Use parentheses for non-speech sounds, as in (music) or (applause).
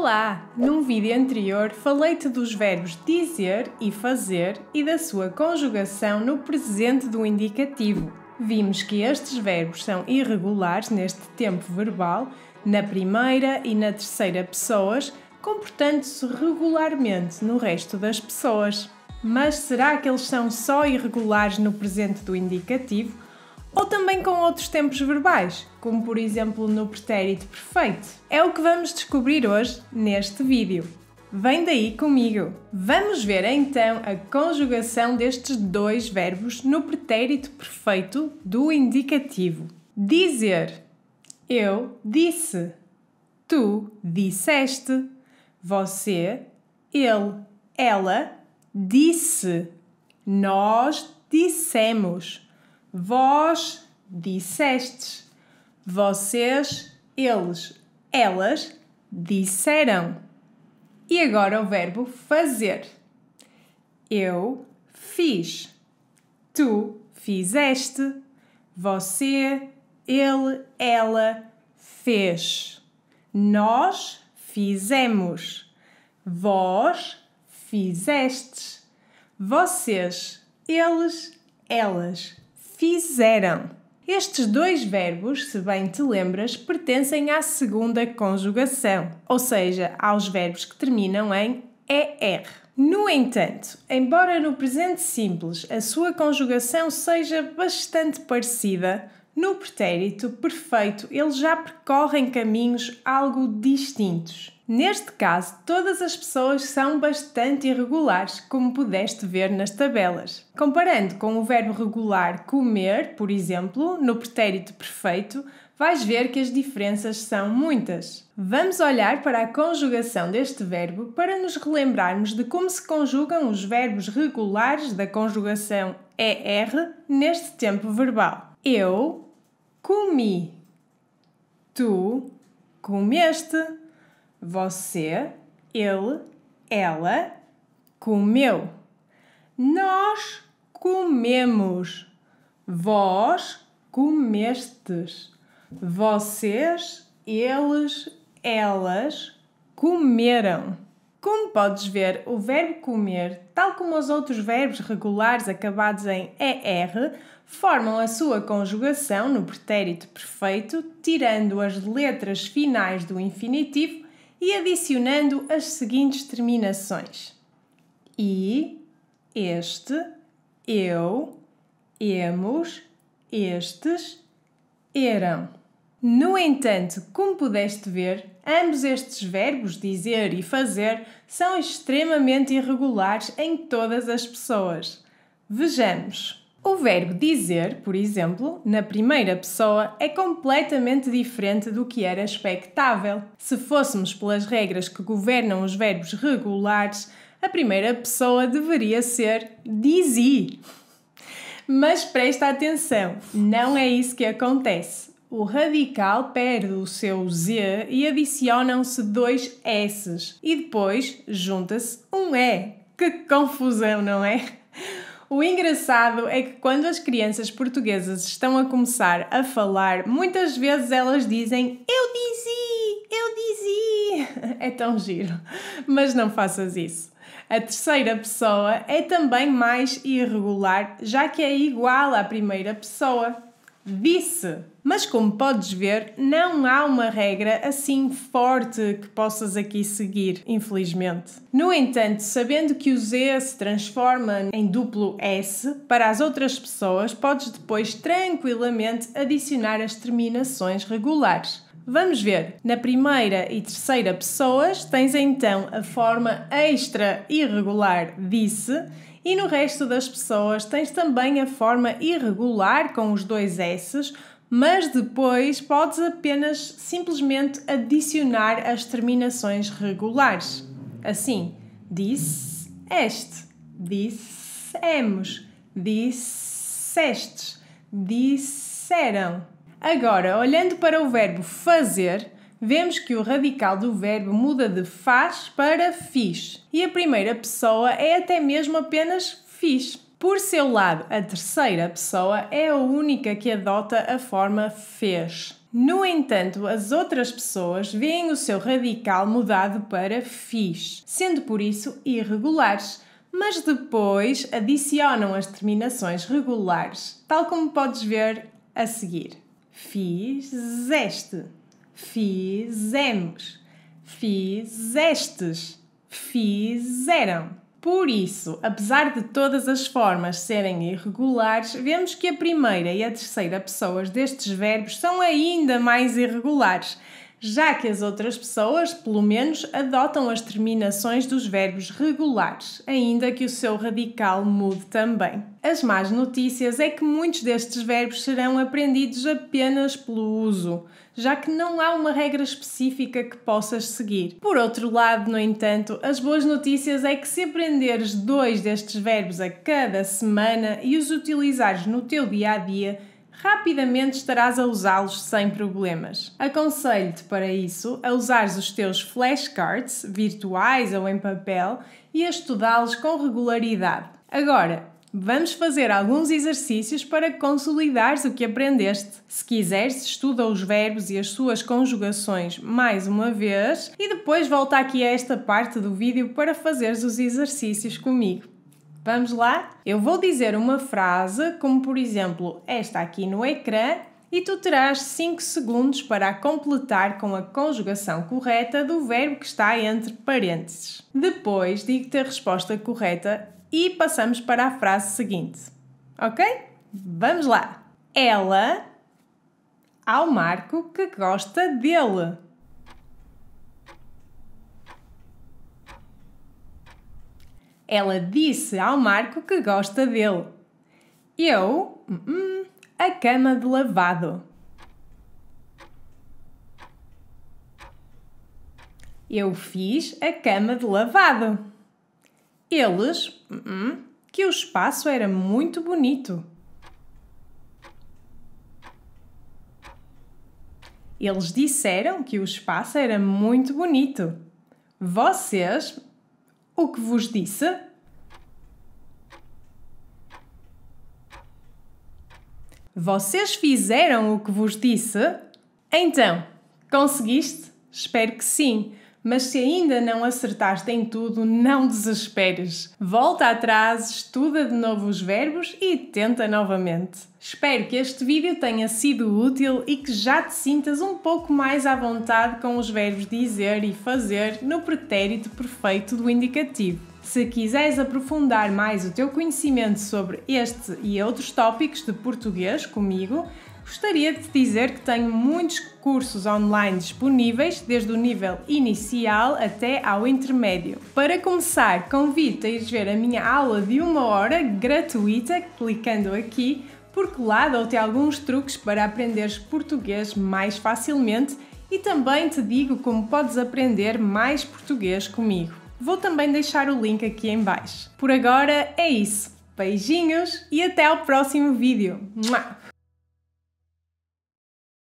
Olá! Num vídeo anterior falei-te dos verbos dizer e fazer e da sua conjugação no presente do indicativo. Vimos que estes verbos são irregulares neste tempo verbal, na primeira e na terceira pessoas, comportando-se regularmente no resto das pessoas. Mas será que eles são só irregulares no presente do indicativo? ou também com outros tempos verbais, como por exemplo no pretérito perfeito. É o que vamos descobrir hoje neste vídeo. Vem daí comigo! Vamos ver então a conjugação destes dois verbos no pretérito perfeito do indicativo. Dizer. Eu disse. Tu disseste. Você, ele, ela disse. Nós dissemos Vós dissestes. Vocês, eles, elas disseram. E agora o verbo fazer. Eu fiz. Tu fizeste. Você, ele, ela fez. Nós fizemos. Vós fizestes. Vocês, eles, elas fizeram. Estes dois verbos, se bem te lembras, pertencem à segunda conjugação, ou seja, aos verbos que terminam em ER. No entanto, embora no presente simples a sua conjugação seja bastante parecida, no pretérito perfeito eles já percorrem caminhos algo distintos. Neste caso, todas as pessoas são bastante irregulares, como pudeste ver nas tabelas. Comparando com o verbo regular comer, por exemplo, no pretérito perfeito, vais ver que as diferenças são muitas. Vamos olhar para a conjugação deste verbo para nos relembrarmos de como se conjugam os verbos regulares da conjugação ER neste tempo verbal. Eu comi. Tu comeste você, ele, ela comeu. Nós comemos. Vós comestes. Vocês, eles, elas comeram. Como podes ver, o verbo comer, tal como os outros verbos regulares acabados em ER, formam a sua conjugação no pretérito perfeito, tirando as letras finais do infinitivo e adicionando as seguintes terminações: i, este, eu, emos, estes, eram. No entanto, como pudeste ver, ambos estes verbos, dizer e fazer, são extremamente irregulares em todas as pessoas. Vejamos. O verbo dizer, por exemplo, na primeira pessoa é completamente diferente do que era expectável. Se fôssemos pelas regras que governam os verbos regulares, a primeira pessoa deveria ser dizi. Mas presta atenção, não é isso que acontece. O radical perde o seu Z e adicionam-se dois S's. E depois junta-se um E. Que confusão, não é? O engraçado é que quando as crianças portuguesas estão a começar a falar, muitas vezes elas dizem eu dizia, eu dizia. (laughs) É tão giro. Mas não faças isso. A terceira pessoa é também mais irregular, já que é igual à primeira pessoa. Disse, mas como podes ver, não há uma regra assim forte que possas aqui seguir, infelizmente. No entanto, sabendo que o Z se transforma em duplo S para as outras pessoas, podes depois tranquilamente adicionar as terminações regulares. Vamos ver. Na primeira e terceira pessoas tens então a forma extra irregular disse e no resto das pessoas tens também a forma irregular com os dois s's, mas depois podes apenas simplesmente adicionar as terminações regulares. Assim, disse este, dissemos, dissestes, disseram Agora, olhando para o verbo fazer, vemos que o radical do verbo muda de faz para fiz e a primeira pessoa é até mesmo apenas fiz. Por seu lado, a terceira pessoa é a única que adota a forma fez. No entanto, as outras pessoas veem o seu radical mudado para fiz, sendo por isso irregulares, mas depois adicionam as terminações regulares, tal como podes ver a seguir fizeste, fizemos, fizestes, fizeram. Por isso, apesar de todas as formas serem irregulares, vemos que a primeira e a terceira pessoas destes verbos são ainda mais irregulares já que as outras pessoas, pelo menos, adotam as terminações dos verbos regulares, ainda que o seu radical mude também. As más notícias é que muitos destes verbos serão aprendidos apenas pelo uso, já que não há uma regra específica que possas seguir. Por outro lado, no entanto, as boas notícias é que se aprenderes dois destes verbos a cada semana e os utilizares no teu dia a dia, rapidamente estarás a usá-los sem problemas. Aconselho-te para isso a usar os teus flashcards, virtuais ou em papel, e a estudá-los com regularidade. Agora, Vamos fazer alguns exercícios para consolidares o que aprendeste. Se quiseres, estuda os verbos e as suas conjugações mais uma vez e depois volta aqui a esta parte do vídeo para fazeres os exercícios comigo. Vamos lá? Eu vou dizer uma frase, como por exemplo esta aqui no ecrã, e tu terás 5 segundos para a completar com a conjugação correta do verbo que está entre parênteses. Depois digo-te a resposta correta e passamos para a frase seguinte. Ok? Vamos lá! Ela ao Marco que gosta dele. Ela disse ao Marco que gosta dele. Eu, hum, a cama de lavado. Eu fiz a cama de lavado. Eles, hum, que o espaço era muito bonito. Eles disseram que o espaço era muito bonito. Vocês, o que vos disse? Vocês fizeram o que vos disse? Então, conseguiste? Espero que sim. Mas se ainda não acertaste em tudo, não desesperes. Volta atrás, estuda de novo os verbos e tenta novamente. Espero que este vídeo tenha sido útil e que já te sintas um pouco mais à vontade com os verbos dizer e fazer no pretérito perfeito do indicativo. Se quiseres aprofundar mais o teu conhecimento sobre este e outros tópicos de português comigo, Gostaria de dizer que tenho muitos cursos online disponíveis, desde o nível inicial até ao intermédio. Para começar, convido-te a ir ver a minha aula de uma hora gratuita, clicando aqui, porque lá dou-te alguns truques para aprenderes português mais facilmente e também te digo como podes aprender mais português comigo. Vou também deixar o link aqui em baixo. Por agora é isso. Beijinhos e até ao próximo vídeo.